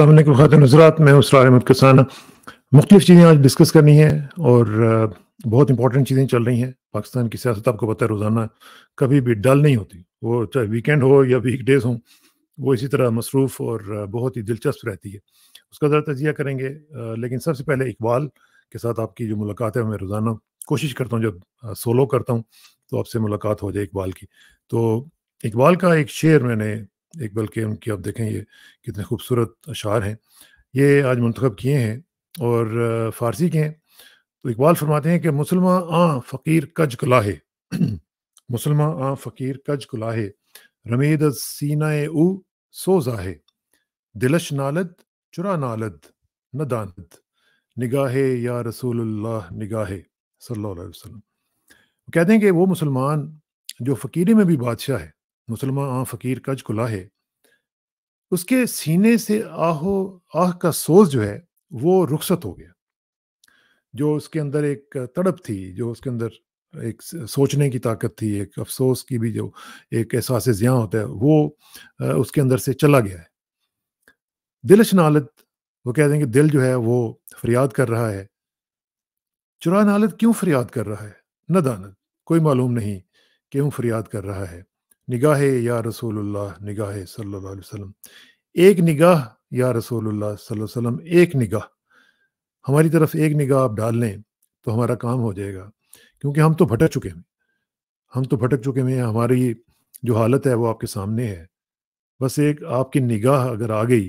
असलम खातन हजरात मैं उसरा अहमद कसाना मुख्तलिफ़ चीज़ें आज डिस्कस करनी है और बहुत इंपॉर्टेंट चीज़ें चल रही हैं पाकिस्तान की सियासत आपको पता है रोज़ाना कभी भी डल नहीं होती वो चाहे वीकेंड हो या वीक डेज़ हों वो इसी तरह मसरूफ़ और बहुत ही दिलचस्प रहती है उसका ज़रा तजिया करेंगे लेकिन सबसे पहले इकबाल के साथ आपकी जो मुलाकात है मैं रोज़ाना कोशिश करता हूँ जब सोलो करता हूँ तो आपसे मुलाकात हो जाए इकबाल की तो इकबाल का एक शेर मैंने इकबल के उनके आप देखें ये कितने खूबसूरत अशार हैं ये आज मंतखब किए हैं और फ़ारसी के हैं तो इकबाल फरमाते हैं कि मुसलमान आ फ़कीर कज कुलाहे मुसलमान आ फ़कीर कज कुलाहे रमीद सीना ऊ सो जाहे दिलश नालद चुरा नालद न दानद निगाह या रसूलुल्लाह निगाहे सल्लल्लाहु अलैहि वसल्लम कहते हैं कि वो मुसलमान जो फ़कीरी में भी बादशाह है मुसलमान आ फकीर कज को लाहे उसके सीने से आहो आह का सोज जो है वो रुखसत हो गया जो उसके अंदर एक तड़प थी जो उसके अंदर एक सोचने की ताकत थी एक अफसोस की भी जो एक एहसास जिया होता है वो उसके अंदर से चला गया है दिल शनालत वो कह देंगे दिल जो है वो फरियाद कर रहा है चुरा नालत क्यों फरियाद कर रहा है न दानत कोई मालूम नहीं क्यों फरियाद कर रहा है निगाह या रसूल निगाह सल्लाम एक निगाह या रसूल सल्लम एक निगाह हमारी तरफ एक निगाह आप डाल लें तो हमारा काम हो जाएगा क्योंकि हम तो भटक चुके हैं हम तो भटक चुके हैं हमारी जो हालत है वो आपके सामने है बस एक आपकी निगाह अगर आ गई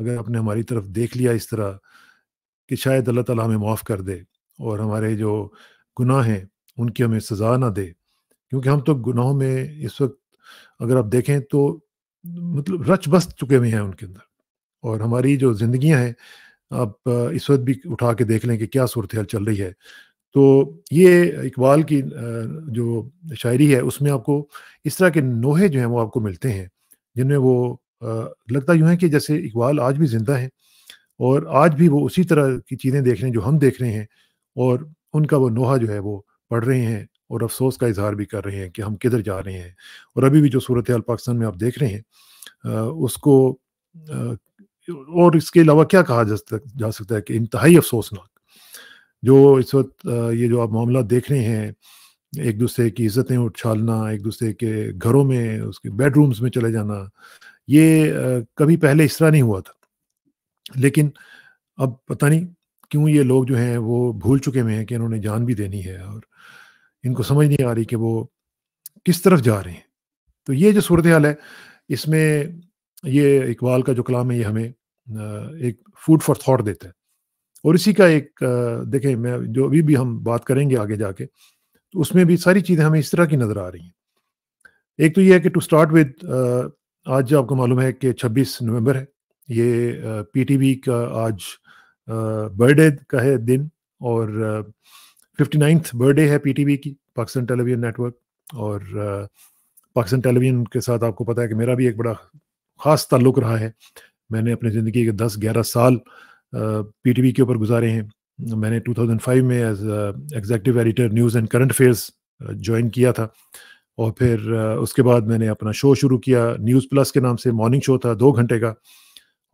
अगर आपने हमारी तरफ देख लिया इस तरह कि शायद अल्लाह ताला हमें माफ़ कर दे और हमारे जो गुनाह हैं उनकी हमें सज़ा ना दे क्योंकि हम तो गुनाहों में इस वक्त अगर आप देखें तो मतलब रच बस चुके हुए हैं उनके अंदर और हमारी जो जिंदगियां हैं आप इस वक्त भी उठा के देख लें कि क्या सूरत हाल चल रही है तो ये इकबाल की जो शायरी है उसमें आपको इस तरह के नोहे जो हैं वो आपको मिलते हैं जिनमें वो लगता यूँ है कि जैसे इकबाल आज भी ज़िंदा हैं और आज भी वो उसी तरह की चीज़ें देख रहे हैं जो हम देख रहे हैं और उनका वो नोहा जो है वो पढ़ रहे हैं और अफसोस का इजहार भी कर रहे हैं कि हम किधर जा रहे हैं और अभी भी जो सूरत हाल पाकिस्तान में आप देख रहे हैं उसको और इसके अलावा क्या कहा जा सकता जा सकता है कि इंतहाई अफसोसनाक जो इस वक्त ये जो आप मामला देख रहे हैं एक दूसरे की इज्जतें उछालना एक दूसरे के घरों में उसके बेडरूम्स में चले जाना ये कभी पहले इस तरह नहीं हुआ था लेकिन अब पता नहीं क्यों ये लोग जो हैं वो भूल चुके हुए हैं कि इन्होंने जान भी देनी है और इनको समझ नहीं आ रही कि वो किस तरफ जा रहे हैं तो ये जो सूरत हाल है इसमें ये इकबाल का जो कलाम है ये हमें एक फूड फॉर थाट देता है और इसी का एक देखें मैं जो अभी भी हम बात करेंगे आगे जाके तो उसमें भी सारी चीज़ें हमें इस तरह की नज़र आ रही हैं एक तो ये है कि टू स्टार्ट विद आज जो आपको मालूम है कि 26 नवंबर है ये पीटीवी का आज बर्थडे का है दिन और फिफ्टी नाइन्थ बर्थडे है पीटीवी की पाकिस्तान टेलीविजन नेटवर्क और पाकिस्तान टेलीविजन के साथ आपको पता है कि मेरा भी एक बड़ा ख़ास ताल्लुक रहा है मैंने अपनी ज़िंदगी के दस ग्यारह साल पीटीवी के ऊपर गुजारे हैं मैंने 2005 में as executive editor news and current affairs join किया था और फिर उसके बाद मैंने अपना शो शुरू किया न्यूज़ प्लस के नाम से मॉर्निंग शो था दो घंटे का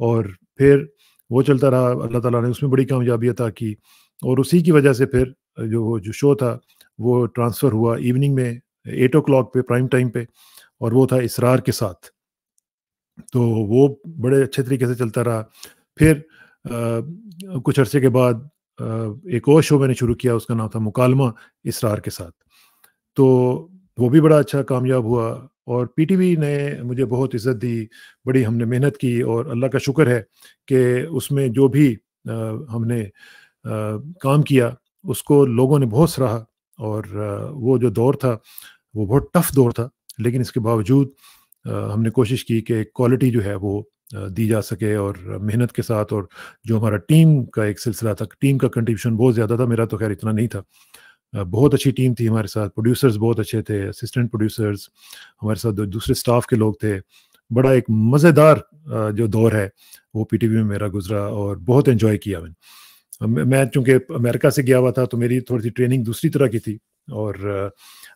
और फिर वो चलता रहा अल्लाह ताला ने उसमें बड़ी कामयाबी था कि और उसी की वजह से फिर जो वो जो शो था वो ट्रांसफ़र हुआ इवनिंग में एट ओ क्लाक पे प्राइम टाइम पे और वो था इसरार के साथ तो वो बड़े अच्छे तरीके से चलता रहा फिर आ, कुछ अरसे के बाद आ, एक और शो मैंने शुरू किया उसका नाम था मुकालमा इसरार के साथ तो वो भी बड़ा अच्छा कामयाब हुआ और पीटीवी ने मुझे बहुत इज़्ज़त दी बड़ी हमने मेहनत की और अल्लाह का शुक्र है कि उसमें जो भी आ, हमने आ, काम किया उसको लोगों ने बहुत सराहा और वो जो दौर था वो बहुत टफ दौर था लेकिन इसके बावजूद हमने कोशिश की कि क्वालिटी जो है वो दी जा सके और मेहनत के साथ और जो हमारा टीम का एक सिलसिला था टीम का कंट्रीब्यूशन बहुत ज़्यादा था मेरा तो खैर इतना नहीं था बहुत अच्छी टीम थी हमारे साथ प्रोड्यूसर्स बहुत अच्छे थे असिस्टेंट प्रोड्यूसर्स हमारे साथ दूसरे स्टाफ के लोग थे बड़ा एक मज़ेदार जो दौर है वो पीटीवी में मेरा गुजरा और बहुत इन्जॉय किया मैंने मैं चूंकि अमेरिका से गया हुआ था तो मेरी थोड़ी सी ट्रेनिंग दूसरी तरह की थी और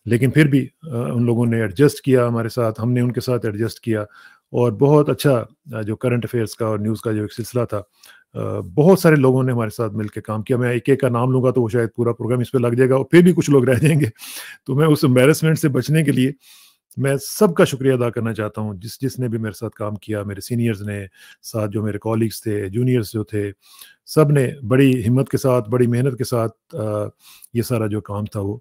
लेकिन फिर भी उन लोगों ने एडजस्ट किया हमारे साथ हमने उनके साथ एडजस्ट किया और बहुत अच्छा जो करंट अफेयर्स का और न्यूज़ का जो एक सिलसिला था बहुत सारे लोगों ने हमारे साथ मिलकर काम किया मैं एक एक का नाम लूंगा तो वो शायद पूरा प्रोग्राम इस पर लग जाएगा और फिर भी कुछ लोग रह जाएंगे तो मैं उस एम्बेरसमेंट से बचने के लिए मैं सबका शुक्रिया अदा करना चाहता हूँ जिस जिसने भी मेरे साथ काम किया मेरे सीनियर्स ने साथ जो मेरे कॉलिग्स थे जूनियर्स जो थे सब ने बड़ी हिम्मत के साथ बड़ी मेहनत के साथ ये सारा जो काम था वो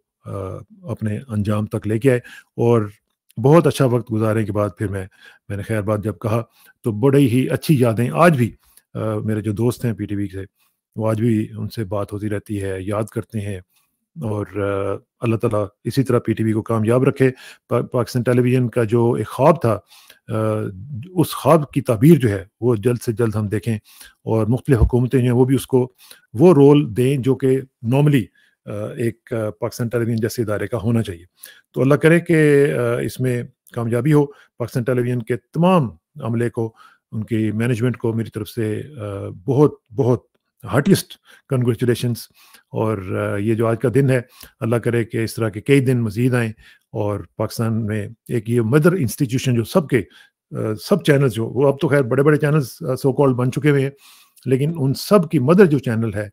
अपने अंजाम तक लेके आए और बहुत अच्छा वक्त गुजारने के बाद फिर मैं मैंने खैर बात जब कहा तो बड़ी ही अच्छी यादें आज भी आ, मेरे जो दोस्त हैं पीटीवी से वो आज भी उनसे बात होती रहती है याद करते हैं और अल्लाह ताला इसी तरह पीटीवी को कामयाब रखे पा, पाकिस्तान टेलीविज़न का जो एक ख्वाब था आ, उस ख्वाब की तबीर जो है वो जल्द से जल्द हम देखें और मुख्तलि हुकूमतें हैं वो भी उसको वो रोल दें जो कि नॉर्मली एक पाकिस्तान टेलीविज़न जैसे इदारे का होना चाहिए तो अल्लाह करे कि इसमें कामयाबी हो पाकिस्तान टेलीविज़न के तमाम अमले को उनकी मैनेजमेंट को मेरी तरफ से बहुत बहुत हार्टियस्ट कंग्रेचुलेशंस और uh, ये जो आज का दिन है अल्लाह करे कि इस तरह के कई दिन मज़ीद आएँ और पाकिस्तान में एक ये मदर इंस्टीट्यूशन जो सबके uh, सब चैनल्स जो वो अब तो खैर बड़े बड़े चैनल्स सो uh, कॉल्ड बन चुके हुए हैं लेकिन उन सब की मदर जो चैनल है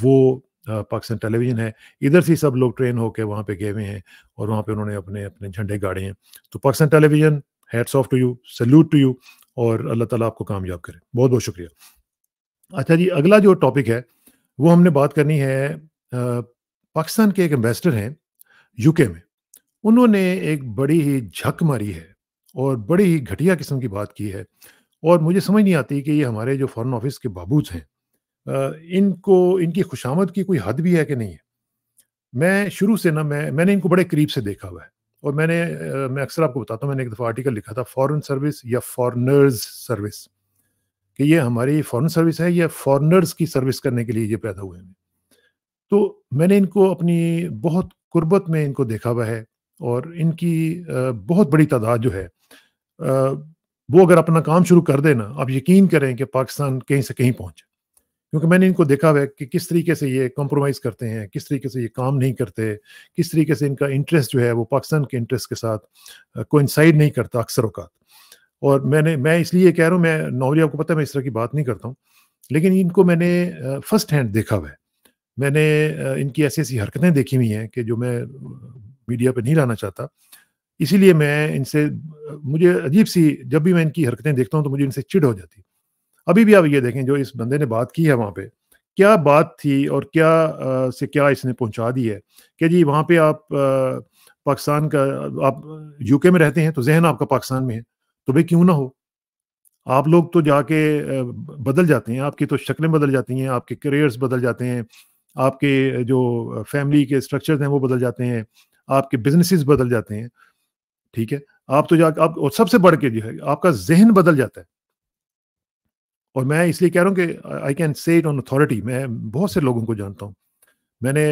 वो पाकिस्तान टेलीविज़न है इधर से सब लोग ट्रेन होकर वहाँ पे गए हुए हैं और वहाँ पे उन्होंने अपने अपने झंडे गाड़े हैं तो Pakistan television hats off to you salute to you और अल्लाह ताला आपको कामयाब करे बहुत बहुत शुक्रिया अच्छा जी अगला जो टॉपिक है वो हमने बात करनी है पाकिस्तान के एक एम्बेसडर हैं यूके में उन्होंने एक बड़ी ही झक मारी है और बड़ी ही घटिया किस्म की बात की है और मुझे समझ नहीं आती कि ये हमारे जो फॉरेन ऑफिस के बाबूज हैं इनको इनकी खुशामद की कोई हद भी है कि नहीं है मैं शुरू से ना मैं मैंने इनको बड़े करीब से देखा हुआ है और मैंने मैं अक्सर आपको बताता हूँ मैंने एक दफ़ा आर्टिकल लिखा था फॉरेन सर्विस या फॉरनर्स सर्विस कि ये हमारी फॉरेन सर्विस है या फॉरेनर्स की सर्विस करने के लिए ये पैदा हुए हैं तो मैंने इनको अपनी बहुत कुर्बत में इनको देखा हुआ है और इनकी बहुत बड़ी तादाद जो है वो अगर अपना काम शुरू कर देना आप यकीन करें कि पाकिस्तान कहीं से कहीं पहुंचे क्योंकि मैंने इनको देखा हुआ है कि किस तरीके से ये कॉम्प्रोमाइज़ करते हैं किस तरीके से ये काम नहीं करते किस तरीके से इनका इंटरेस्ट जो है वो पाकिस्तान के इंटरेस्ट के साथ कोइंसाइड नहीं करता अक्सर अवकात और मैंने मैं इसलिए कह रहा हूँ मैं नॉर्मली आपको पता है मैं इस तरह की बात नहीं करता हूँ लेकिन इनको मैंने फर्स्ट हैंड देखा हुआ है मैंने इनकी ऐसी ऐसी हरकतें देखी हुई हैं कि जो मैं मीडिया पर नहीं लाना चाहता इसीलिए मैं इनसे मुझे अजीब सी जब भी मैं इनकी हरकतें देखता हूँ तो मुझे इनसे चिड़ हो जाती अभी भी आप ये देखें जो इस बंदे ने बात की है वहाँ पर क्या बात थी और क्या आ, से क्या इसने पहुँचा दी है कि जी वहाँ पे आप आ, पाकिस्तान का आप यूके में रहते हैं तो जहन आपका पाकिस्तान में है तो भाई क्यों ना हो आप लोग तो जाके बदल जाते हैं आपकी तो शक्लें बदल जाती हैं आपके करियर्स बदल जाते हैं आपके जो फैमिली के स्ट्रक्चर हैं वो बदल जाते हैं आपके बिजनेसिस बदल जाते हैं ठीक है आप तो जा आप और सबसे बढ़ के जो है आपका जहन बदल जाता है और मैं इसलिए कह रहा हूँ कि I can say it on authority मैं बहुत से लोगों को जानता हूँ मैंने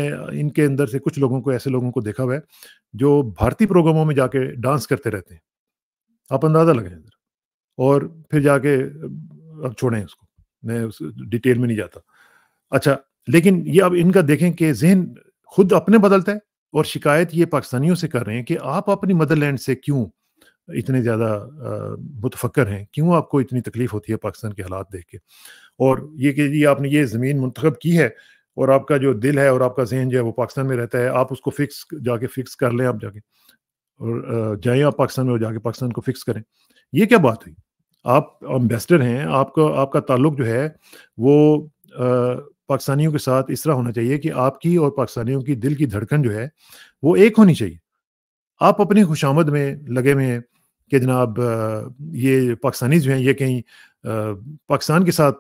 इनके अंदर से कुछ लोगों को ऐसे लोगों को देखा हुआ है जो भारतीय प्रोग्रामों में जाके डांस करते रहते हैं आप अंदाजा लगाएं और फिर जाके अब छोड़ें उसको मैं उस डिटेल में नहीं जाता अच्छा लेकिन ये अब इनका देखें कि जहन खुद अपने बदलता है और शिकायत ये पाकिस्तानियों से कर रहे हैं कि आप अपनी मदरलैंड से क्यों इतने ज़्यादा मुतफक्र हैं क्यों आपको इतनी तकलीफ होती है पाकिस्तान के हालात देख के और ये कि ये आपने ये ज़मीन मंतखब की है और आपका जो दिल है और आपका जहन जो है वो पाकिस्तान में रहता है आप उसको फिक्स जाके फिक्स कर लें आप जाके और जाएं आप पाकिस्तान में और जाके पाकिस्तान को फिक्स करें ये क्या बात हुई आप एम्बेसडर हैं आपका आपका ताल्लुक जो है वो पाकिस्तानियों के साथ इस तरह होना चाहिए कि आपकी और पाकिस्तानियों की दिल की धड़कन जो है वो एक होनी चाहिए आप अपनी खुशामद में लगे हुए हैं कि जनाब ये पाकिस्तानी जो हैं ये कहीं पाकिस्तान के साथ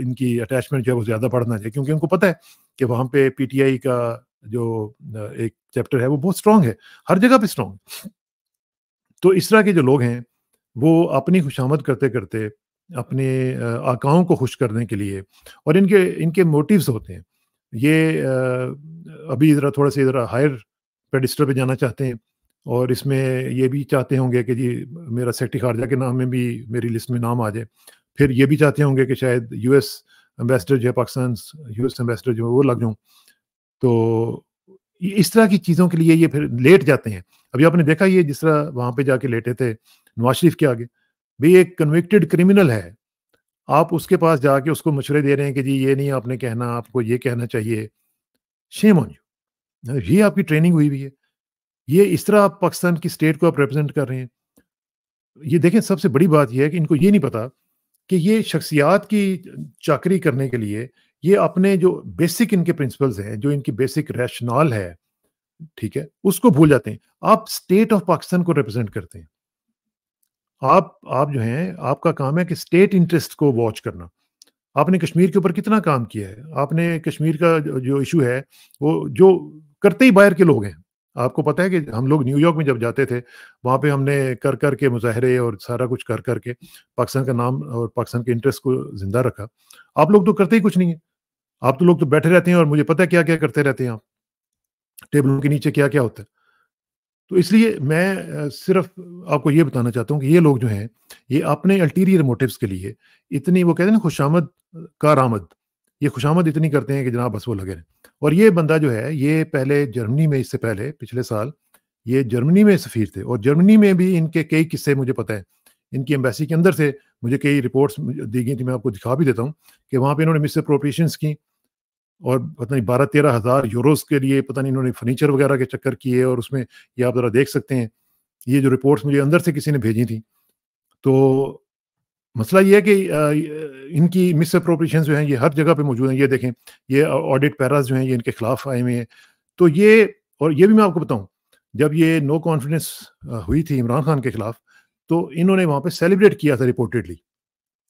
इनकी अटैचमेंट जो है वो ज़्यादा बढ़ना चाहिए क्योंकि उनको पता है कि वहाँ पे पीटीआई का जो एक चैप्टर है वो बहुत स्ट्रांग है हर जगह पे स्ट्रांग तो इस तरह के जो लोग हैं वो अपनी खुशामद करते करते अपने आकाओं को खुश करने के लिए और इनके इनके मोटिव्स होते हैं ये अभी ज़रा थोड़ा सा ज़रा हायर पेडिस्टर पे जाना चाहते हैं और इसमें ये भी चाहते होंगे कि जी मेरा सेक्टी खारजा के नाम में भी मेरी लिस्ट में नाम आ जाए फिर ये भी चाहते होंगे कि शायद यूएस एम्बेसडर जो है पाकिस्तान यूएस एम्बेसडर जो है वो लग जाऊँ तो इस तरह की चीज़ों के लिए ये फिर लेट जाते हैं अभी आपने देखा ये जिस तरह वहाँ पे जाके लेटे थे नवाज शरीफ के आगे भाई एक कन्विक्टेड क्रिमिनल है आप उसके पास जाके उसको मशवरे दे रहे हैं कि जी ये नहीं आपने कहना आपको ये कहना चाहिए शेम ऑन यू ये आपकी ट्रेनिंग हुई हुई है ये इस तरह आप पाकिस्तान की स्टेट को आप रिप्रेजेंट कर रहे हैं ये देखें सबसे बड़ी बात यह है कि इनको ये नहीं पता कि ये शख्सियात की चाकरी करने के लिए ये अपने जो बेसिक इनके प्रिंसिपल्स हैं जो इनकी बेसिक रैशनल है ठीक है उसको भूल जाते हैं आप स्टेट ऑफ पाकिस्तान को रिप्रेजेंट करते हैं आप आप जो हैं आपका काम है कि स्टेट इंटरेस्ट को वॉच करना आपने कश्मीर के ऊपर कितना काम किया है आपने कश्मीर का जो इशू है वो जो करते ही बाहर के लोग हैं आपको पता है कि हम लोग न्यूयॉर्क में जब जाते थे वहाँ पे हमने कर कर के मुजाहरे और सारा कुछ कर कर के पाकिस्तान का नाम और पाकिस्तान के इंटरेस्ट को जिंदा रखा आप लोग तो करते ही कुछ नहीं है आप तो लोग तो बैठे रहते हैं और मुझे पता है क्या क्या करते रहते हैं आप टेबलों के नीचे क्या क्या होता है तो इसलिए मैं सिर्फ आपको ये बताना चाहता हूँ कि ये लोग जो हैं ये अपने अल्टीरियर मोटिवस के लिए इतनी वो कहते हैं ना खुशामद कार आमद ये खुशामद इतनी करते हैं कि जनाब बस वो लगे रहे और ये बंदा जो है ये पहले जर्मनी में इससे पहले पिछले साल ये जर्मनी में सफ़ीर थे और जर्मनी में भी इनके कई किस्से मुझे पता है इनकी एम्बेसी के अंदर से मुझे कई रिपोर्ट्स दी गई थी मैं आपको दिखा भी देता हूँ कि वहाँ पर इन्होंने मिस अप्रोप्रिएशन की और पता नहीं बारह तेरह हज़ार यूरोस के लिए पता नहीं इन्होंने फर्नीचर वगैरह के चक्कर किए और उसमें ये आप ज़रा देख सकते हैं ये जो रिपोर्ट्स मुझे अंदर से किसी ने भेजी थी तो मसला ये है कि इनकी अप्रोप्रिएशन जो हैं ये हर जगह पे मौजूद हैं ये देखें ये ऑडिट पैराज जो हैं ये इनके खिलाफ आए हुए हैं तो ये और ये भी मैं आपको बताऊं जब ये नो कॉन्फिडेंस हुई थी इमरान खान के खिलाफ तो इन्होंने वहाँ पे सेलिब्रेट किया था रिपोर्टेडली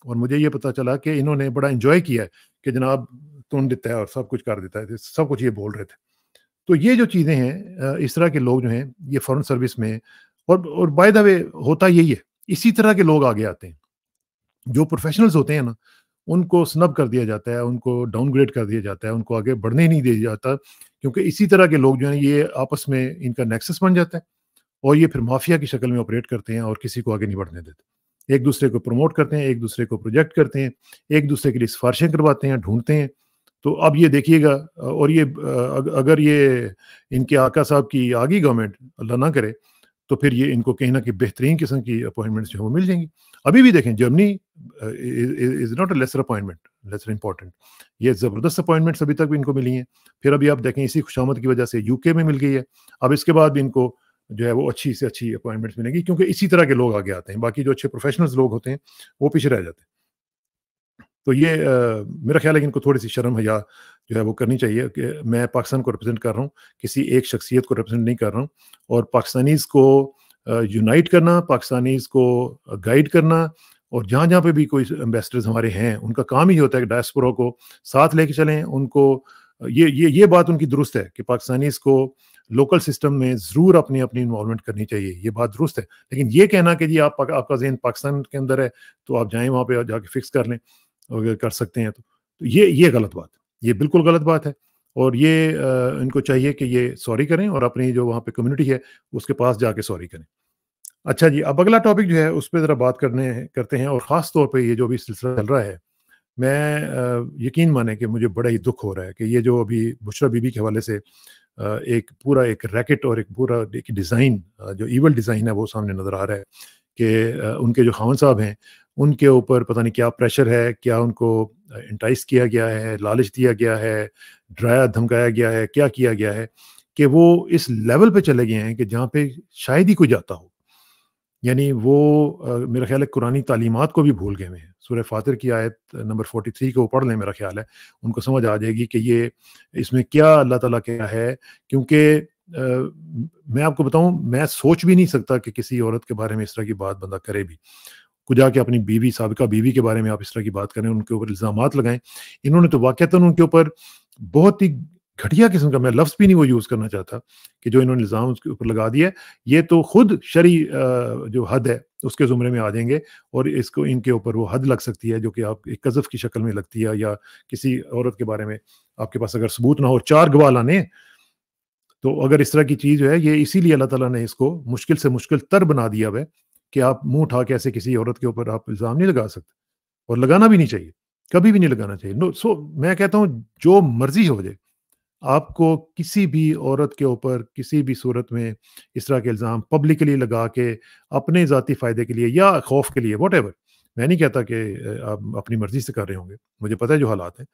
और मुझे ये पता चला कि इन्होंने बड़ा इन्जॉय किया है कि जनाब तुम देता है और सब कुछ कर देता है तो सब कुछ ये बोल रहे थे तो ये जो चीज़ें हैं इस तरह के लोग जो हैं ये फॉरन सर्विस में और और बाय द वे होता यही है इसी तरह के लोग आगे आते हैं जो प्रोफेशनल्स होते हैं ना उनको स्नब कर दिया जाता है उनको डाउनग्रेड कर दिया जाता है उनको आगे बढ़ने ही नहीं दिया जाता क्योंकि इसी तरह के लोग जो है ये आपस में इनका नेक्सस बन जाता है और ये फिर माफिया की शक्ल में ऑपरेट करते हैं और किसी को आगे नहीं बढ़ने देते एक दूसरे को प्रमोट करते हैं एक दूसरे को प्रोजेक्ट करते हैं एक दूसरे के लिए सिफारिशें करवाते हैं ढूंढते हैं तो अब ये देखिएगा और ये अगर ये इनके आका साहब की आगे गवर्नमेंट अल्लाह ना करे तो फिर ये इनको कहीं ना कहीं बेहतरीन किस्म की अपॉइंटमेंट्स जो है वो मिल जाएंगी अभी भी देखें Germany is not a lesser appointment lesser important ये ज़बरदस्त अपॉइंटमेंट्स अभी तक भी इनको मिली हैं फिर अभी आप देखें इसी खुशामद की वजह से यूके में मिल गई है अब इसके बाद भी इनको जो है वो अच्छी से अच्छी अपॉइंटमेंट्स मिलेंगी क्योंकि इसी तरह के लोग आगे आते हैं बाकी जो अच्छे प्रोफेशनल्स लोग होते हैं वो पीछे रह जाते हैं तो ये आ, uh, मेरा ख्याल है कि इनको थोड़ी सी शर्म हया जो है वो करनी चाहिए कि मैं पाकिस्तान को रिप्रेजेंट कर रहा हूँ किसी एक शख्सियत को रिप्रेजेंट नहीं कर रहा हूँ और पाकिस्तानीज को यूनाइट करना पाकिस्तानीज को गाइड करना और जहाँ जहाँ पे भी कोई एम्बेसडर्स हमारे हैं उनका काम ही होता है कि डायस्पोरा को साथ लेके चलें उनको ये ये ये बात उनकी दुरुस्त है कि पाकिस्तानीज को लोकल सिस्टम में ज़रूर अपनी अपनी इन्वॉलमेंट करनी चाहिए ये बात दुरुस्त है लेकिन ये कहना कि जी आप आपका जहन पाकिस्तान के अंदर है तो आप जाएँ वहाँ पर जाके फिक्स कर लें अगर कर सकते हैं तो, तो ये ये गलत बात ये बिल्कुल गलत बात है और ये इनको चाहिए कि ये सॉरी करें और अपनी जो वहाँ पे कम्युनिटी है उसके पास जाके सॉरी करें अच्छा जी अब अगला टॉपिक जो है उस पर ज़रा बात करने करते हैं और ख़ास तौर पर ये जो भी सिलसिला चल रहा है मैं यकीन माने कि मुझे बड़ा ही दुख हो रहा है कि ये जो अभी बुशरा बीबी के हवाले से एक पूरा एक रैकेट और एक पूरा एक डिज़ाइन जो ईवल डिज़ाइन है वो सामने नज़र आ रहा है कि उनके जो खान साहब हैं उनके ऊपर पता नहीं क्या प्रेशर है क्या उनको इंटाइस किया गया है लालच दिया गया है डराया धमकाया गया है क्या किया गया है कि वो इस लेवल पे चले गए हैं कि जहाँ पे शायद ही कोई जाता हो यानी वो मेरा ख्याल है कुरानी तालीमत को भी भूल गए हुए हैं सूर्य फातिर की आयत नंबर 43 को पढ़ लें मेरा ख्याल है उनको समझ आ जाएगी कि ये इसमें क्या अल्लाह ताला क्या है क्योंकि मैं आपको बताऊं मैं सोच भी नहीं सकता कि किसी औरत के बारे में इस तरह की बात बंदा करे भी कुछ जाके अपनी बीवी सबका बीवी के बारे में आप इस तरह की बात करें उनके ऊपर इल्ज़ाम लगाएं इन्होंने तो वाक़ता उनके ऊपर बहुत ही घटिया किस्म का मैं लफ्ज़ भी नहीं वो यूज़ करना चाहता कि जो इन्होंने निज़ाम उसके ऊपर लगा दिया ये तो खुद शरी जो हद है उसके ज़ुमरे में आ जाएंगे और इसको इनके ऊपर वो हद लग सकती है जो कि आप एक कज़फ़ की शक्ल में लगती है या किसी औरत के बारे में आपके पास अगर सबूत ना हो चार गवाह लाने तो अगर इस तरह की चीज़ है ये इसीलिए अल्लाह तला ने इसको मुश्किल से मुश्किल तर बना दिया है कि आप मुंह उठा के ऐसे किसी औरत के ऊपर आप इल्ज़ाम नहीं लगा सकते और लगाना भी नहीं चाहिए कभी भी नहीं लगाना चाहिए नो सो मैं कहता हूँ जो मर्जी हो जाए आपको किसी भी औरत के ऊपर किसी भी सूरत में इस तरह के इल्ज़ाम पब्लिकली लगा के अपने ज़ाती फ़ायदे के लिए या खौफ के लिए वॉट मैं नहीं कहता कि आप अपनी मर्ज़ी से कर रहे होंगे मुझे पता है जो हालात हैं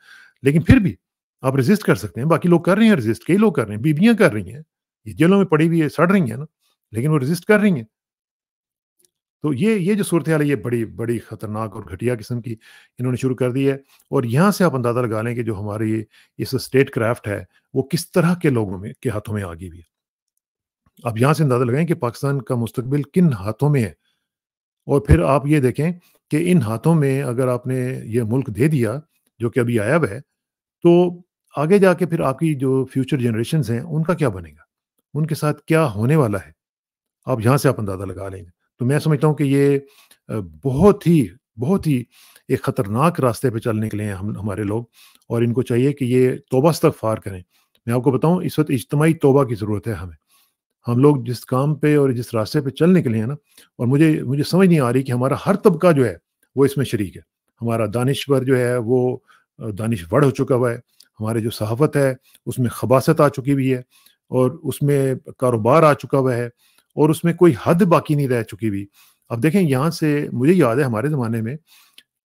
लेकिन फिर भी आप रजिस्ट कर सकते हैं बाकी लोग कर रहे हैं रजिस्ट कई लोग कर रहे हैं बीबियाँ कर रही हैं ये जेलों में पड़ी हुई है सड़ रही हैं ना लेकिन वो रजिस्ट कर रही हैं तो ये ये जो सूरत हाल है ये बड़ी बड़ी ख़तरनाक और घटिया किस्म की इन्होंने शुरू कर दी है और यहाँ से आप अंदाज़ा लगा लें कि जो हमारी इस स्टेट क्राफ्ट है वो किस तरह के लोगों में के हाथों में आ गई हुई है आप यहाँ से अंदाज़ा लगाएं कि पाकिस्तान का मुस्तबिल किन हाथों में है और फिर आप ये देखें कि इन हाथों में अगर आपने ये मुल्क दे दिया जो कि अभी आया है तो आगे जाके फिर आपकी जो फ्यूचर जनरेशन हैं उनका क्या बनेगा उनके साथ क्या होने वाला है आप यहाँ से आप अंदाज़ा लगा लेंगे तो मैं समझता हूँ कि ये बहुत ही बहुत ही एक ख़तरनाक रास्ते पे चलने के लिए हम हमारे लोग और इनको चाहिए कि ये तोबा फार करें मैं आपको बताऊं इस वक्त इज्तमाही तोबा की ज़रूरत है हमें हम लोग जिस काम पे और जिस रास्ते पे चलने के लिए है ना और मुझे मुझे समझ नहीं आ रही कि हमारा हर तबका जो है वो इसमें शरीक है हमारा दानश्वर जो है वो दानिश बढ़ हो चुका हुआ है हमारे जो सहाफत है उसमें खबासत आ चुकी हुई है और उसमें कारोबार आ चुका हुआ है और उसमें कोई हद बाकी नहीं रह चुकी हुई अब देखें यहाँ से मुझे याद है हमारे ज़माने में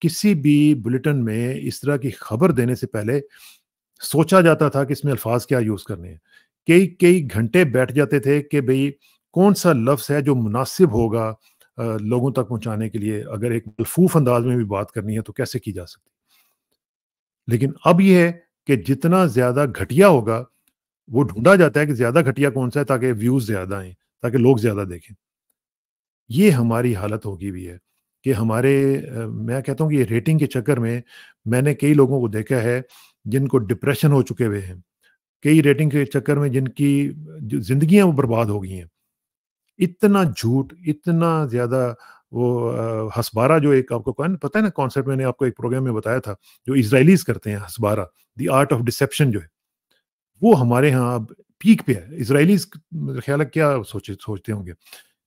किसी भी बुलेटिन में इस तरह की खबर देने से पहले सोचा जाता था कि इसमें अल्फाज क्या यूज़ करने हैं कई कई घंटे बैठ जाते थे कि भाई कौन सा लफ्ज़ है जो मुनासिब होगा लोगों तक पहुंचाने के लिए अगर एक मलफूफ अंदाज में भी बात करनी है तो कैसे की जा सकती लेकिन अब यह है कि जितना ज़्यादा घटिया होगा वो ढूंढा जाता है कि ज़्यादा घटिया कौन सा है ताकि व्यूज़ ज़्यादा आए ताकि लोग ज़्यादा देखें ये हमारी हालत होगी भी है कि हमारे मैं कहता हूँ कि रेटिंग के चक्कर में मैंने कई लोगों को देखा है जिनको डिप्रेशन हो चुके हुए हैं कई रेटिंग के चक्कर में जिनकी जिंदगी वो बर्बाद हो गई हैं इतना झूठ इतना ज़्यादा वो हसबारा जो एक आपको कौन पता है ना कॉन्सेप्ट मैंने आपको एक प्रोग्राम में बताया था जो इसराइलीज करते हैं हसबारा द आर्ट ऑफ डिसेप्शन जो है वो हमारे यहाँ अब पीक पे है इसराइली ख्याल क्या सोचे सोचते होंगे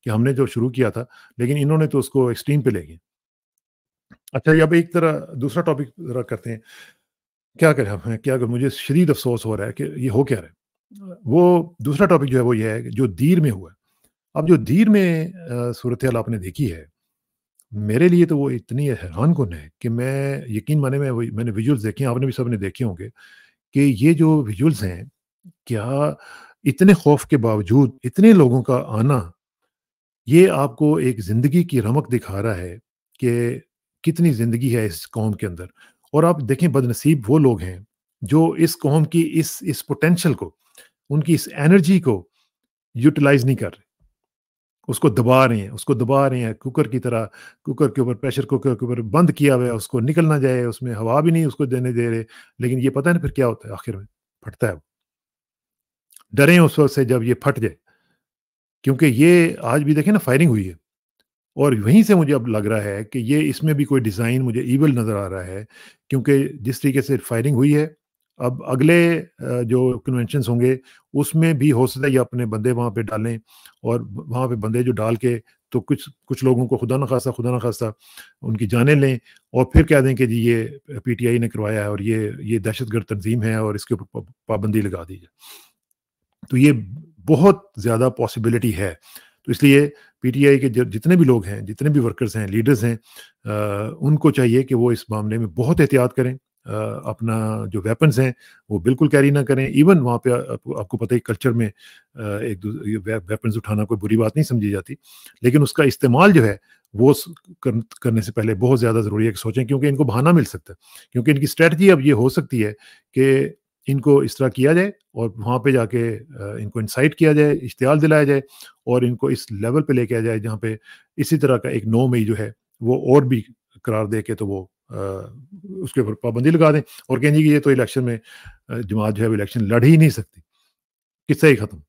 कि हमने जो शुरू किया था लेकिन इन्होंने तो उसको एक्सट्रीम पे ले गए अच्छा अब एक तरह दूसरा टॉपिक जरा करते हैं क्या करें हम क्या करें मुझे शदीद अफसोस हो रहा है कि ये हो क्या रहा है वो दूसरा टॉपिक जो है वो ये है जो दीर में हुआ अब जो दीर में सूरत आपने देखी है मेरे लिए तो वो इतनी हैरान कन है कि मैं यकीन माने मैं मैंने विजुअल्स देखे हैं आपने भी सबने देखे होंगे कि ये जो विजुअल्स हैं क्या इतने खौफ के बावजूद इतने लोगों का आना ये आपको एक ज़िंदगी की रमक दिखा रहा है कि कितनी ज़िंदगी है इस कौम के अंदर और आप देखें बदनसीब वो लोग हैं जो इस कौम की इस इस पोटेंशल को उनकी इस एनर्जी को यूटिलाइज नहीं कर रहे उसको दबा रहे हैं उसको दबा रहे हैं कुकर की तरह कुकर के ऊपर प्रेशर कुकर के ऊपर बंद किया हुआ है उसको निकलना जाए उसमें हवा भी नहीं उसको देने दे रहे लेकिन ये पता नहीं फिर क्या होता है आखिर में फटता है वो डरें उस वक्त से जब ये फट जाए क्योंकि ये आज भी देखें ना फायरिंग हुई है और वहीं से मुझे अब लग रहा है कि ये इसमें भी कोई डिज़ाइन मुझे ईवल नज़र आ रहा है क्योंकि जिस तरीके से फायरिंग हुई है अब अगले जो कन्वेंशन होंगे उसमें भी हो सकता है या अपने बंदे वहाँ पे डालें और वहाँ पे बंदे जो डाल के तो कुछ कुछ लोगों को खुदा न खासा खुदा न खासा उनकी जाने लें और फिर कह दें कि जी ये पीटीआई ने करवाया है और ये ये दहशतगर्द तंजीम है और इसके ऊपर पाबंदी लगा दी जाए तो ये बहुत ज़्यादा पॉसिबिलिटी है तो इसलिए पीटीआई के जितने भी लोग हैं जितने भी वर्कर्स हैं लीडर्स हैं आ, उनको चाहिए कि वो इस मामले में बहुत एहतियात करें आ, अपना जो वेपन्स हैं वो बिल्कुल कैरी ना करें इवन वहाँ पे आप, आपको पता है कल्चर में एक वेपन्स उठाना कोई बुरी बात नहीं समझी जाती लेकिन उसका इस्तेमाल जो है वो कर, करने से पहले बहुत ज़्यादा ज़रूरी है कि सोचें क्योंकि इनको बहाना मिल सकता है क्योंकि इनकी स्ट्रेटजी अब ये हो सकती है कि इनको इस तरह किया जाए और वहाँ पे जाके इनको इंसाइट किया जाए इश्तियाल दिलाया जाए और इनको इस लेवल पे लेके आ जाए जहाँ पे इसी तरह का एक नौ मई जो है वो और भी करार दे के तो वो आ, उसके ऊपर पाबंदी लगा दें और कहें कि ये तो इलेक्शन में जमात जो है वो इलेक्शन लड़ ही नहीं सकती किससे ही ख़त्म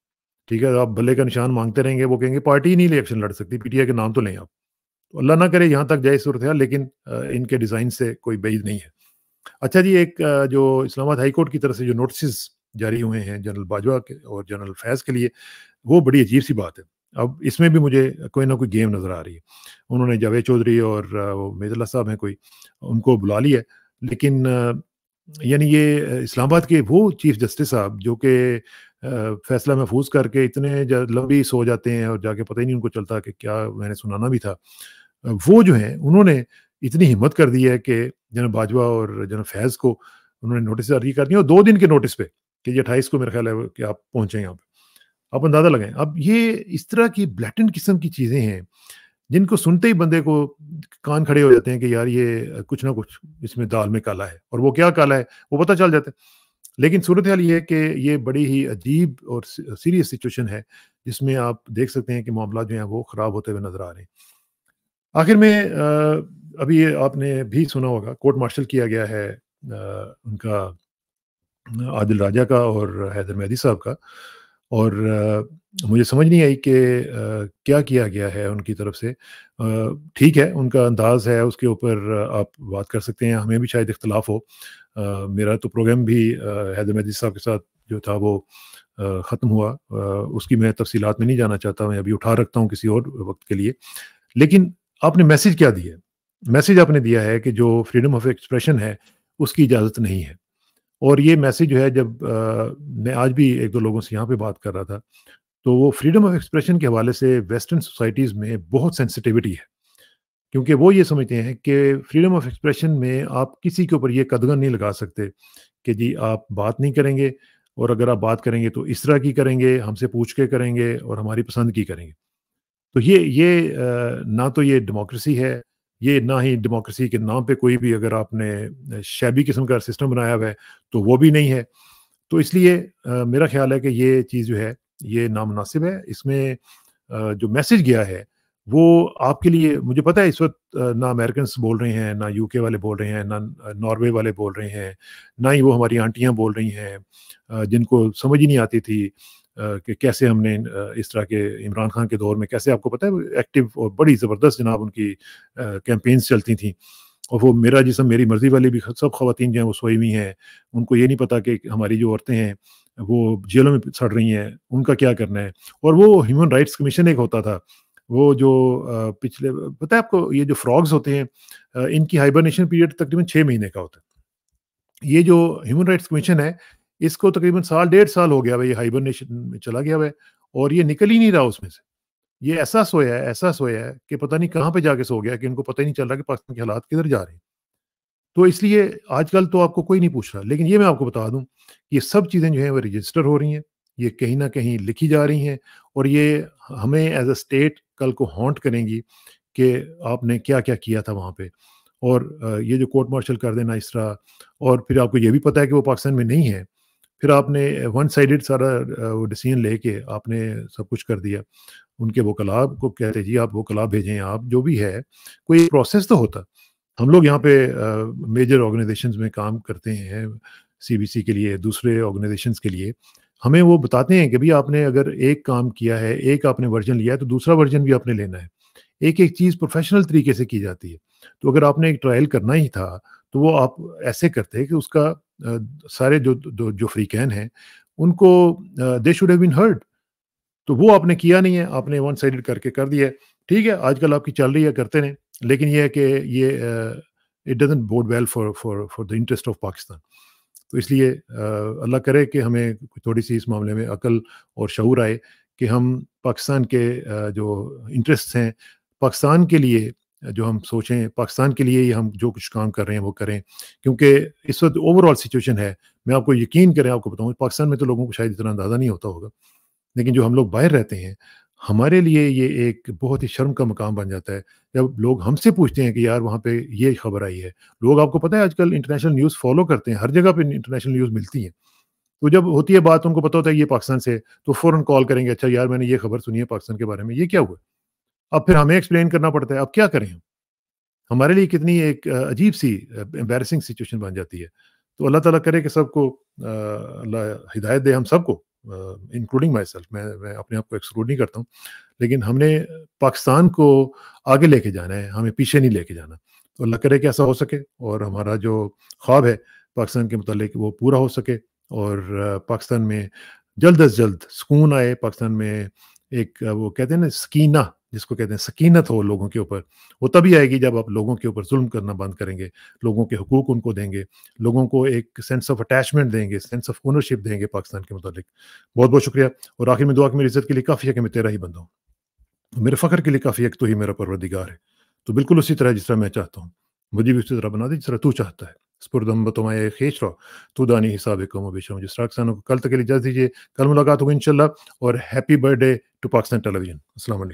ठीक है आप भले का निशान मांगते रहेंगे वो कहेंगे पार्टी ही नहीं इलेक्शन लड़ सकती पीटीआई के नाम तो लें आप तो अल्लाह ना करे यहाँ तक जाए सूरत है लेकिन इनके डिज़ाइन से कोई बेज नहीं है अच्छा जी एक जो इस्लामाबाद हाईकोर्ट की तरफ से जो नोटिस जारी हुए हैं जनरल बाजवा के और जनरल फैज के लिए वो बड़ी अजीब सी बात है अब इसमें भी मुझे कोई ना कोई गेम नज़र आ रही है उन्होंने जावेद चौधरी और मेजल्ला साहब हैं कोई उनको बुला लिया लेकिन यानी ये इस्लामाबाद के वो चीफ जस्टिस साहब जो कि फैसला महफूज करके इतने लंबी सो जाते हैं और जाके पता ही नहीं उनको चलता कि क्या मैंने सुनाना भी था वो जो हैं उन्होंने इतनी हिम्मत कर दी है कि जनरल बाजवा और जनरल फैज़ को उन्होंने नोटिस जारी कर दिया और दो दिन के नोटिस पे कि ये अट्ठाईस को मेरा ख्याल है कि आप पहुंचे यहाँ पर आप अंदाज़ा लगाएं अब ये इस तरह की ब्लैटन किस्म की चीज़ें हैं जिनको सुनते ही बंदे को कान खड़े हो जाते हैं कि यार ये कुछ ना कुछ इसमें दाल में काला है और वो क्या काला है वो पता चल जाता है लेकिन सूरत हाल ये है कि ये बड़ी ही अजीब और सीरियस सिचुएशन है जिसमें आप देख सकते हैं कि मामला जो है वो ख़राब होते हुए नज़र आ रहे हैं आखिर में अभी आपने भी सुना होगा कोर्ट मार्शल किया गया है उनका आदिल राजा का और हैदर मेहदी साहब का और मुझे समझ नहीं आई कि क्या किया गया है उनकी तरफ से ठीक है उनका अंदाज है उसके ऊपर आप बात कर सकते हैं हमें भी शायद इख्तलाफ हो मेरा तो प्रोग्राम भी हैदर मेहदी साहब के साथ जो था वो ख़त्म हुआ उसकी मैं तफसीत में नहीं जाना चाहता मैं अभी उठा रखता हूँ किसी और वक्त के लिए लेकिन आपने मैसेज क्या दिया मैसेज आपने दिया है कि जो फ्रीडम ऑफ एक्सप्रेशन है उसकी इजाज़त नहीं है और ये मैसेज जो है जब आ, मैं आज भी एक दो लोगों से यहाँ पे बात कर रहा था तो वो फ्रीडम ऑफ एक्सप्रेशन के हवाले से वेस्टर्न सोसाइटीज़ में बहुत सेंसिटिविटी है क्योंकि वो ये समझते हैं कि फ्रीडम ऑफ एक्सप्रेशन में आप किसी के ऊपर ये कदगन नहीं लगा सकते कि जी आप बात नहीं करेंगे और अगर आप बात करेंगे तो इस तरह की करेंगे हमसे पूछ के करेंगे और हमारी पसंद की करेंगे तो ये ये ना तो ये डेमोक्रेसी है ये ना ही डेमोक्रेसी के नाम पे कोई भी अगर आपने शैबी किस्म का सिस्टम बनाया हुआ है तो वो भी नहीं है तो इसलिए मेरा ख्याल है कि ये चीज़ जो है ये नामनासिब है इसमें जो मैसेज गया है वो आपके लिए मुझे पता है इस वक्त ना अमेरिकन बोल रहे हैं ना यूके वाले बोल रहे हैं ना नॉर्वे वाले बोल रहे हैं ना ही वो हमारी आंटियाँ बोल रही हैं जिनको समझ ही नहीं आती थी कि कैसे हमने इस तरह के इमरान खान के दौर में कैसे आपको पता है एक्टिव और बड़ी ज़बरदस्त जनाब उनकी कैंपेन्स चलती थी और वो मेरा जिसम मेरी मर्ज़ी वाली भी सब खातन जो हैं वो सोई हुई हैं उनको ये नहीं पता कि हमारी जो औरतें हैं वो जेलों में सड़ रही हैं उनका क्या करना है और वो ह्यूमन राइट्स कमीशन एक होता था वो जो पिछले पता है आपको ये जो फ्रॉग्स होते हैं इनकी हाइबरनेशन पीरियड तकरीबन छः महीने का होता है ये जो ह्यूमन राइट्स कमीशन है इसको तकरीबन साल डेढ़ साल हो गया भाई ये हाइबरनेशन में चला गया हुआ है और ये निकल ही नहीं रहा उसमें से ये ऐसा सोया है ऐसा सोया है कि पता नहीं कहाँ पे जाके सो गया कि इनको पता ही नहीं चल रहा कि पाकिस्तान के हालात किधर जा रहे हैं तो इसलिए आजकल तो आपको कोई नहीं पूछ रहा लेकिन ये मैं आपको बता दूं ये सब चीज़ें जो हैं वो रजिस्टर हो रही हैं ये कहीं ना कहीं लिखी जा रही हैं और ये हमें एज अ स्टेट कल को हॉन्ट करेंगी कि आपने क्या क्या किया था वहाँ पर और ये जो कोर्ट मार्शल कर देना इस तरह और फिर आपको ये भी पता है कि वो पाकिस्तान में नहीं है फिर आपने वन साइडेड सारा वो डिसीजन लेके आपने सब कुछ कर दिया उनके वो कलाब को कहते जी आप वो कलाब भेजें आप जो भी है कोई प्रोसेस तो होता हम लोग यहाँ पे मेजर uh, ऑर्गेनाइजेशंस में काम करते हैं सीबीसी के लिए दूसरे ऑर्गेनाइजेशंस के लिए हमें वो बताते हैं कि भाई आपने अगर एक काम किया है एक आपने वर्जन लिया है तो दूसरा वर्जन भी आपने लेना है एक एक चीज़ प्रोफेशनल तरीके से की जाती है तो अगर आपने एक ट्रायल करना ही था तो वो आप ऐसे करते हैं कि उसका सारे जो जो, जो फ्रीकैन हैं उनको they should have been heard तो वो आपने किया नहीं है आपने वन साइडेड करके कर दिया है ठीक है आजकल आपकी चल रही है करते रहे लेकिन ये है कि ये it doesn't bode well for for for the interest of Pakistan तो इसलिए अल्लाह करे कि हमें थोड़ी सी इस मामले में अकल और शूर आए कि हम पाकिस्तान के आ, जो इंटरेस्ट हैं पाकिस्तान के लिए जो हम सोचें पाकिस्तान के लिए ही हम जो कुछ काम कर रहे हैं वो करें क्योंकि इस वक्त ओवरऑल सिचुएशन है मैं आपको यकीन करें आपको बताऊँ पाकिस्तान में तो लोगों को शायद इतना अंदाज़ा नहीं होता होगा लेकिन जो हम लोग बाहर रहते हैं हमारे लिए ये एक बहुत ही शर्म का मकाम बन जाता है जब लोग हमसे पूछते हैं कि यार वहाँ पे ये खबर आई है लोग आपको पता है आजकल इंटरनेशनल न्यूज़ फॉलो करते हैं हर जगह पे इंटरनेशनल न्यूज़ मिलती है तो जब होती है बात उनको पता होता है ये पाकिस्तान से तो फ़ौरन कॉल करेंगे अच्छा यार मैंने ये खबर सुनी है पाकिस्तान के बारे में ये क्या हुआ अब फिर हमें एक्सप्लेन करना पड़ता है अब क्या करें हमारे लिए कितनी एक अजीब सी एम्बेरसिंग सिचुएशन बन जाती है तो अल्लाह ताला करे कि सबको अल्लाह हिदायत दे हम सबको इंक्लूडिंग माई सेल्फ मैं मैं अपने आप को एक्सक्लूड नहीं करता हूँ लेकिन हमने पाकिस्तान को आगे लेके जाना है हमें पीछे नहीं लेके जाना तो अल्लाह करे कि ऐसा हो सके और हमारा जो ख्वाब है पाकिस्तान के मतलब वो पूरा हो सके और पाकिस्तान में जल्द अज जल्द सुकून आए पाकिस्तान में एक वो कहते हैं ना स्कीना जिसको कहते हैं सकीनत हो लोगों के ऊपर वो तभी आएगी जब आप लोगों के ऊपर जुल्म करना बंद करेंगे लोगों के हकूक उनको देंगे लोगों को एक सेंस ऑफ अटैचमेंट देंगे सेंस ऑफ ओनरशिप देंगे पाकिस्तान के मतलब बहुत बहुत शुक्रिया और आखिर में दुआ की मेरी इज्जत के लिए काफ़ी है कि मैं तेरा ही बंदा हूँ मेरे फ़ख्र के लिए काफ़ी है कि तू ही मेरा परवरदिगार है तो बिल्कुल उसी तरह जिस तरह मैं चाहता हूँ मुझे भी उसी तरह बना दे जिस तरह तू चाहता है स्पुरदम खेच रहो तू दानी हिसाब कम को कल तक के लिए जल्द दीजिए कल मुलाकात होगी इंशाल्लाह और happy birthday to Pakistan television असल